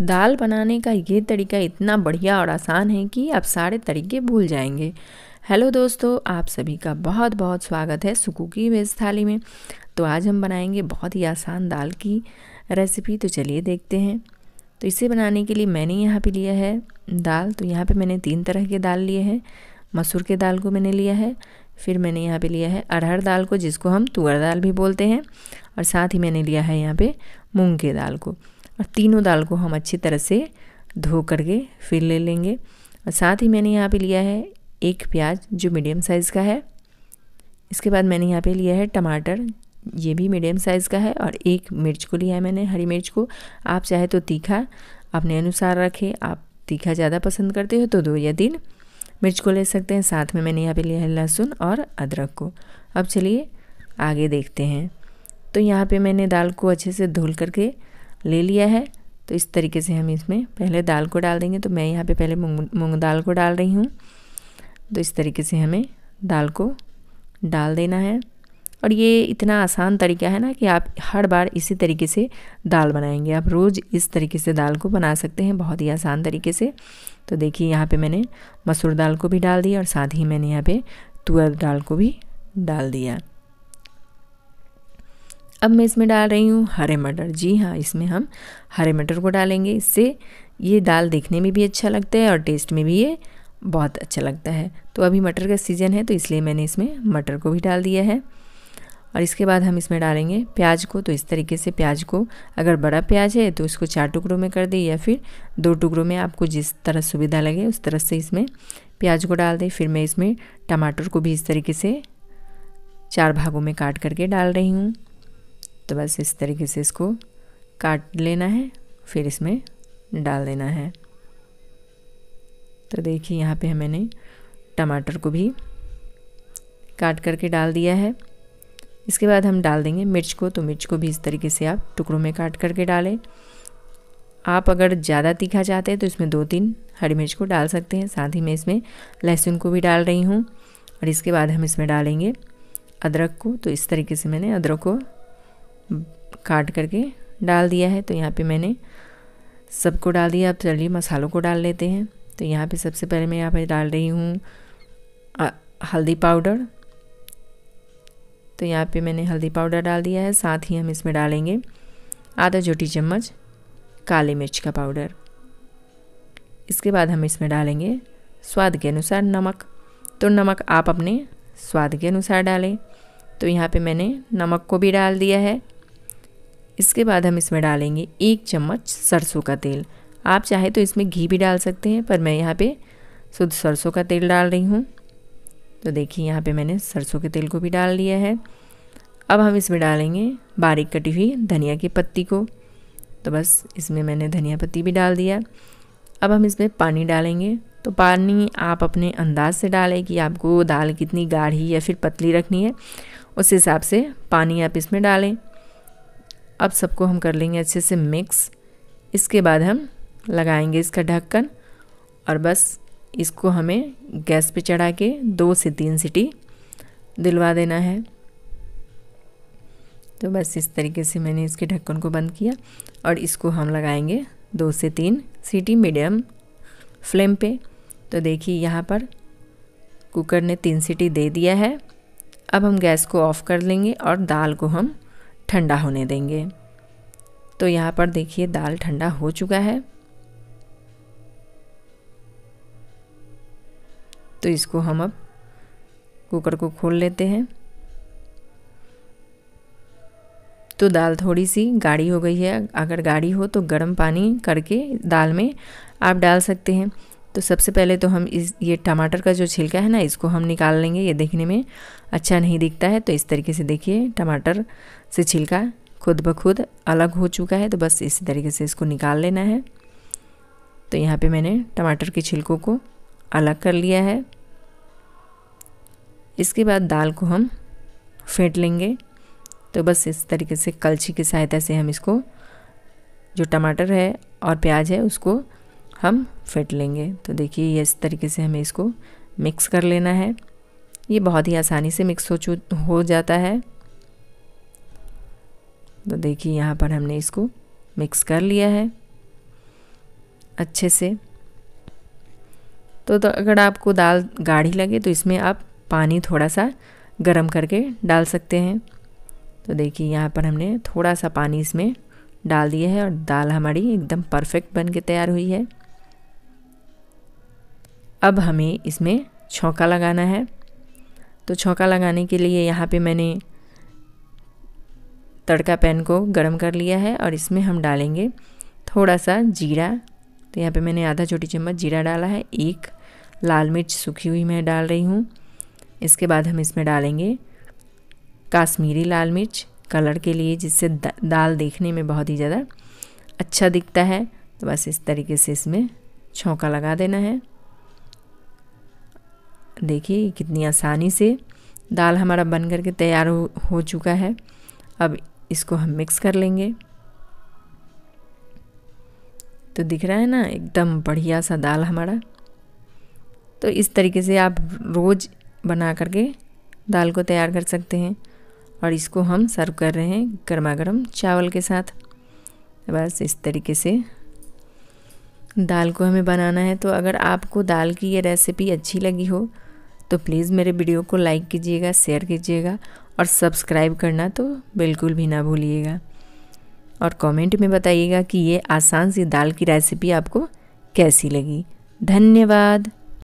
दाल बनाने का ये तरीका इतना बढ़िया और आसान है कि आप सारे तरीके भूल जाएंगे हेलो दोस्तों आप सभी का बहुत बहुत स्वागत है सुकू की वेज थाली में तो आज हम बनाएंगे बहुत ही आसान दाल की रेसिपी तो चलिए देखते हैं तो इसे बनाने के लिए मैंने यहाँ पे लिया है दाल तो यहाँ पे मैंने तीन तरह के दाल लिए हैं मसूर के दाल को मैंने लिया है फिर मैंने यहाँ पे लिया है अरहर दाल को जिसको हम तुअर दाल भी बोलते हैं और साथ ही मैंने लिया है यहाँ पे मूंग के दाल को और तीनों दाल को हम अच्छी तरह से धो करके फिर ले लेंगे और साथ ही मैंने यहाँ पे लिया है एक प्याज जो मीडियम साइज़ का है इसके बाद मैंने यहाँ पे लिया है टमाटर ये भी मीडियम साइज़ का है और एक मिर्च को लिया है मैंने हरी मिर्च को आप चाहे तो तीखा अपने अनुसार रखें आप तीखा ज़्यादा पसंद करते हो तो दो या तीन मिर्च को ले सकते हैं साथ में मैंने यहाँ पे लिया है लहसुन और अदरक को अब चलिए आगे देखते हैं तो यहाँ पे मैंने दाल को अच्छे से धुल करके ले लिया है तो इस तरीके से हम इसमें पहले दाल को डाल देंगे तो मैं यहाँ पे पहले मूंग मूंग दाल को डाल रही हूँ तो इस तरीके से हमें दाल को डाल देना है और ये इतना आसान तरीका है ना कि आप हर बार इसी तरीके से दाल बनाएंगे आप रोज़ इस तरीके से दाल को बना सकते हैं बहुत ही आसान तरीके से तो देखिए यहाँ पे मैंने मसूर दाल को भी डाल दिया और साथ ही मैंने यहाँ पे तुअर दाल को भी डाल दिया अब मैं इसमें डाल रही हूँ हरे मटर जी हाँ इसमें हम हरे मटर को डालेंगे इससे ये दाल देखने में भी अच्छा लगता है और टेस्ट में भी ये बहुत अच्छा लगता है तो अभी मटर का सीज़न है तो इसलिए मैंने इसमें मटर को भी डाल दिया है और इसके बाद हम इसमें डालेंगे प्याज को तो इस तरीके से प्याज को अगर बड़ा प्याज है तो इसको चार टुकड़ों में कर दें या फिर दो टुकड़ों में आपको जिस तरह सुविधा लगे उस तरह से इसमें प्याज को डाल दें फिर मैं इसमें टमाटर को भी इस तरीके से चार भागों में काट करके डाल रही हूँ तो बस इस तरीके से इसको काट लेना है फिर इसमें डाल देना है तो देखिए यहाँ पे मैंने टमाटर को भी काट करके डाल दिया है इसके बाद हम डाल देंगे मिर्च को तो मिर्च को भी इस तरीके से आप टुकड़ों में काट करके डालें आप अगर ज़्यादा तीखा चाहते हैं तो इसमें दो तीन हरी मिर्च को डाल सकते हैं साथ ही मैं इसमें लहसुन को भी डाल रही हूँ और इसके बाद हम इसमें डालेंगे अदरक को तो इस तरीके से मैंने अदरक को काट करके डाल दिया है तो यहाँ पे मैंने सबको डाल दिया अब चलिए मसालों को डाल लेते हैं तो यहाँ पे सबसे पहले मैं यहाँ पे डाल रही हूँ हल्दी पाउडर तो यहाँ पे मैंने हल्दी पाउडर डाल दिया है साथ ही हम इसमें डालेंगे आधा छोटी चम्मच काली मिर्च का पाउडर इसके बाद हम इसमें डालेंगे स्वाद के अनुसार नमक तो नमक आप अपने स्वाद के अनुसार डालें तो यहाँ पे मैंने नमक को भी डाल दिया है इसके बाद हम इसमें डालेंगे एक चम्मच सरसों का तेल आप चाहे तो इसमें घी भी डाल सकते हैं पर मैं यहाँ पे शुद्ध सरसों का तेल डाल रही हूँ तो देखिए यहाँ पे मैंने सरसों के तेल को भी डाल लिया है अब हम इसमें डालेंगे बारीक कटी हुई धनिया की पत्ती को तो बस इसमें मैंने धनिया पत्ती भी डाल दिया अब हम इसमें पानी डालेंगे तो पानी आप अपने अंदाज से डालें कि आपको दाल कितनी गाढ़ी या फिर पतली रखनी है उस हिसाब से पानी आप इसमें डालें अब सबको हम कर लेंगे अच्छे से मिक्स इसके बाद हम लगाएंगे इसका ढक्कन और बस इसको हमें गैस पे चढ़ा के दो से तीन सीटी दिलवा देना है तो बस इस तरीके से मैंने इसके ढक्कन को बंद किया और इसको हम लगाएंगे दो से तीन सीटी मीडियम फ्लेम पे तो देखिए यहाँ पर कुकर ने तीन सीटी दे दिया है अब हम गैस को ऑफ़ कर लेंगे और दाल को हम ठंडा होने देंगे तो यहाँ पर देखिए दाल ठंडा हो चुका है तो इसको हम अब कुकर को खोल लेते हैं तो दाल थोड़ी सी गाढ़ी हो गई है अगर गाढ़ी हो तो गर्म पानी करके दाल में आप डाल सकते हैं तो सबसे पहले तो हम इस ये टमाटर का जो छिलका है ना इसको हम निकाल लेंगे ये देखने में अच्छा नहीं दिखता है तो इस तरीके से देखिए टमाटर से छिलका खुद ब खुद अलग हो चुका है तो बस इसी तरीके से इसको निकाल लेना है तो यहाँ पे मैंने टमाटर के छिलकों को अलग कर लिया है इसके बाद दाल को हम फेंट लेंगे तो बस इस तरीके से कलछी की सहायता से हम इसको जो टमाटर है और प्याज है उसको हम फिट लेंगे तो देखिए ये इस तरीके से हमें इसको मिक्स कर लेना है ये बहुत ही आसानी से मिक्स हो चु हो जाता है तो देखिए यहाँ पर हमने इसको मिक्स कर लिया है अच्छे से तो, तो अगर आपको दाल गाढ़ी लगे तो इसमें आप पानी थोड़ा सा गर्म करके डाल सकते हैं तो देखिए यहाँ पर हमने थोड़ा सा पानी इसमें डाल दिया है और दाल हमारी एकदम परफेक्ट बन के तैयार हुई है अब हमें इसमें छौका लगाना है तो छौका लगाने के लिए यहाँ पे मैंने तड़का पैन को गर्म कर लिया है और इसमें हम डालेंगे थोड़ा सा जीरा तो यहाँ पे मैंने आधा छोटी चम्मच जीरा डाला है एक लाल मिर्च सूखी हुई मैं डाल रही हूँ इसके बाद हम इसमें डालेंगे काश्मीरी लाल मिर्च कलर के लिए जिससे दाल देखने में बहुत ही ज़्यादा अच्छा दिखता है तो बस इस तरीके से इसमें छौंका लगा देना है देखिए कितनी आसानी से दाल हमारा बन करके तैयार हो, हो चुका है अब इसको हम मिक्स कर लेंगे तो दिख रहा है ना एकदम बढ़िया सा दाल हमारा तो इस तरीके से आप रोज़ बना करके दाल को तैयार कर सकते हैं और इसको हम सर्व कर रहे हैं गर्मा गर्म चावल के साथ बस इस तरीके से दाल को हमें बनाना है तो अगर आपको दाल की ये रेसिपी अच्छी लगी हो तो प्लीज़ मेरे वीडियो को लाइक कीजिएगा शेयर कीजिएगा और सब्सक्राइब करना तो बिल्कुल भी ना भूलिएगा और कमेंट में बताइएगा कि ये आसान सी दाल की रेसिपी आपको कैसी लगी धन्यवाद